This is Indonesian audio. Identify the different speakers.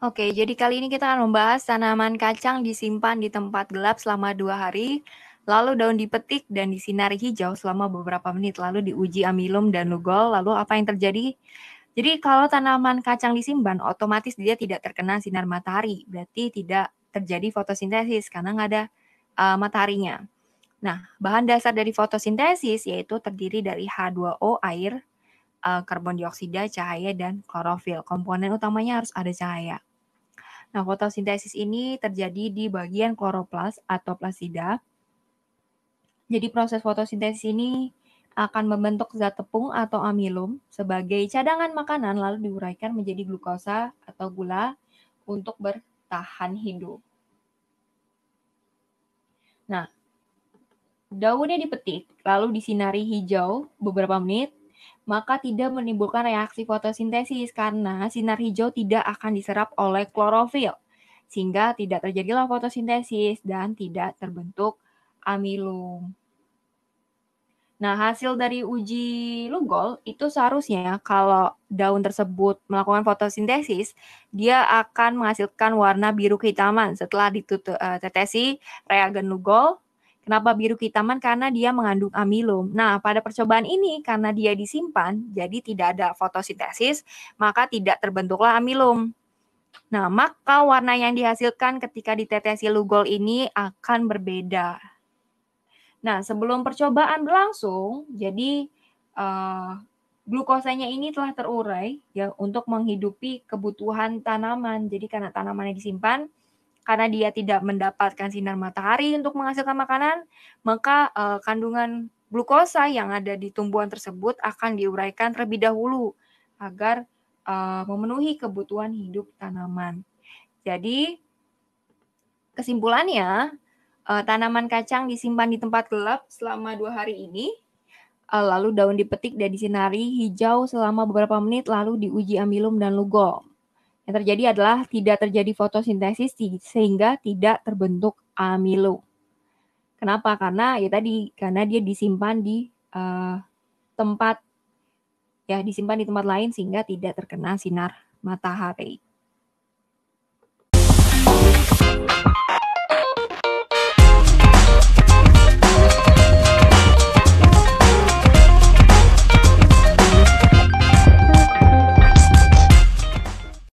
Speaker 1: Oke, jadi kali ini kita akan membahas tanaman kacang disimpan di tempat gelap selama dua hari, lalu daun dipetik dan disinari hijau selama beberapa menit, lalu diuji amilum dan lugol, lalu apa yang terjadi? Jadi kalau tanaman kacang disimpan, otomatis dia tidak terkena sinar matahari, berarti tidak terjadi fotosintesis karena nggak ada uh, mataharinya. Nah, bahan dasar dari fotosintesis yaitu terdiri dari H2O air, eh, karbon dioksida, cahaya, dan klorofil. Komponen utamanya harus ada cahaya. Nah, fotosintesis ini terjadi di bagian kloroplas atau plasida. Jadi proses fotosintesis ini akan membentuk zat tepung atau amilum sebagai cadangan makanan lalu diuraikan menjadi glukosa atau gula untuk bertahan hidup. Nah, daunnya dipetik lalu disinari hijau beberapa menit maka tidak menimbulkan reaksi fotosintesis karena sinar hijau tidak akan diserap oleh klorofil, sehingga tidak terjadilah fotosintesis dan tidak terbentuk amilum. Nah, hasil dari uji Lugol itu seharusnya kalau daun tersebut melakukan fotosintesis, dia akan menghasilkan warna biru kehitaman setelah ditetesi eh, reagen Lugol Kenapa biru kehitaman? Karena dia mengandung amilum. Nah, pada percobaan ini karena dia disimpan, jadi tidak ada fotosintesis, maka tidak terbentuklah amilum. Nah, maka warna yang dihasilkan ketika ditetesi lugol ini akan berbeda. Nah, sebelum percobaan berlangsung, jadi uh, glukosanya ini telah terurai ya untuk menghidupi kebutuhan tanaman. Jadi karena tanamannya disimpan, karena dia tidak mendapatkan sinar matahari untuk menghasilkan makanan, maka uh, kandungan glukosa yang ada di tumbuhan tersebut akan diuraikan terlebih dahulu agar uh, memenuhi kebutuhan hidup tanaman. Jadi kesimpulannya uh, tanaman kacang disimpan di tempat gelap selama dua hari ini, uh, lalu daun dipetik dan disinari hijau selama beberapa menit, lalu diuji amilum dan lugol. Yang terjadi adalah tidak terjadi fotosintesis sehingga tidak terbentuk amilo. Kenapa? Karena ya tadi karena dia disimpan di uh, tempat ya disimpan di tempat lain sehingga tidak terkena sinar matahari.